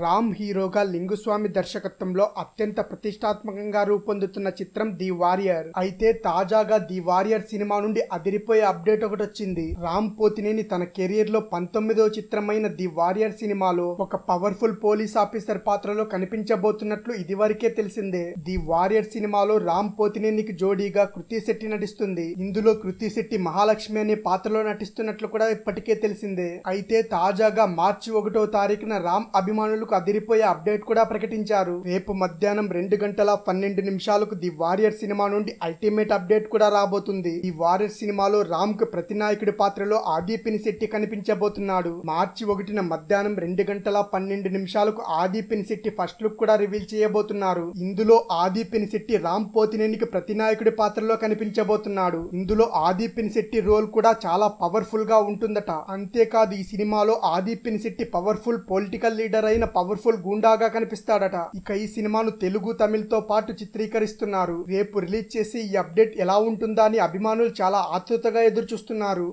రామ్ హీరోగా లింగుస్వామి దర్శకత్వంలో అత్యంత ప్రతిష్టాత్మకంగా రూపొందుతున్న చిత్రం ది వారియర్ అయితే తాజాగా ది వారియర్ సినిమా నుండి అదిరిపోయే అప్డేట్ ఒకటి వచ్చింది రామ్ పోతినేని తన కెరియర్ లో పంతొమ్మిదో చిత్రమైన ది వారియర్ సినిమాలో ఒక పవర్ఫుల్ పోలీస్ ఆఫీసర్ పాత్రలో కనిపించబోతున్నట్లు ఇదివరకే తెలిసిందే ది వారియర్ సినిమాలో రామ్ పోతినేనికి జోడీగా కృతి శెట్టి నటిస్తుంది ఇందులో కృతి శెట్టి మహాలక్ష్మి అనే పాత్రలో నటిస్తున్నట్లు కూడా ఇప్పటికే తెలిసిందే అయితే తాజాగా మార్చి ఒకటో తారీఖున రామ్ అభిమానులు ఆటగాళ్లకు అదిరిపోయే అప్డేట్ కూడా ప్రకటించారు రేపు మధ్యాహ్నం రెండు గంటల పన్నెండు నిమిషాలకు ది వారియర్ సినిమా నుండి అల్టిమేట్ అప్డేట్ కూడా రాబోతుంది ఈ వారియర్ సినిమాలో రామ్ కు ప్రతినాయకుడి పాత్రలో ఆది పినిశెట్టి కనిపించబోతున్నాడు మార్చి ఒకటిన మధ్యాహ్నం రెండు గంటల పన్నెండు నిమిషాలకు ఆది పినిశెట్టి ఫస్ట్ లుక్ కూడా రివీల్ చేయబోతున్నారు ఇందులో ఆది పినిశెట్టి రామ్ పోతినేనికి ప్రతినాయకుడి పాత్రలో కనిపించబోతున్నాడు ఇందులో ఆది పినిశెట్టి రోల్ కూడా చాలా పవర్ఫుల్ గా ఉంటుందట అంతేకాదు ఈ సినిమాలో Aadhi Pinisetty powerful political leader అయిన పవర్ఫుల్ గూండాగా కనిపిస్తాడట ఇక ఈ సినిమాను తెలుగు తమిళ్తో పాటు చిత్రీకరిస్తున్నారు రేపు రిలీజ్ చేసి ఈ అప్డేట్ ఎలా ఉంటుందా అని అభిమానులు చాలా ఆతృతగా ఎదురు చూస్తున్నారు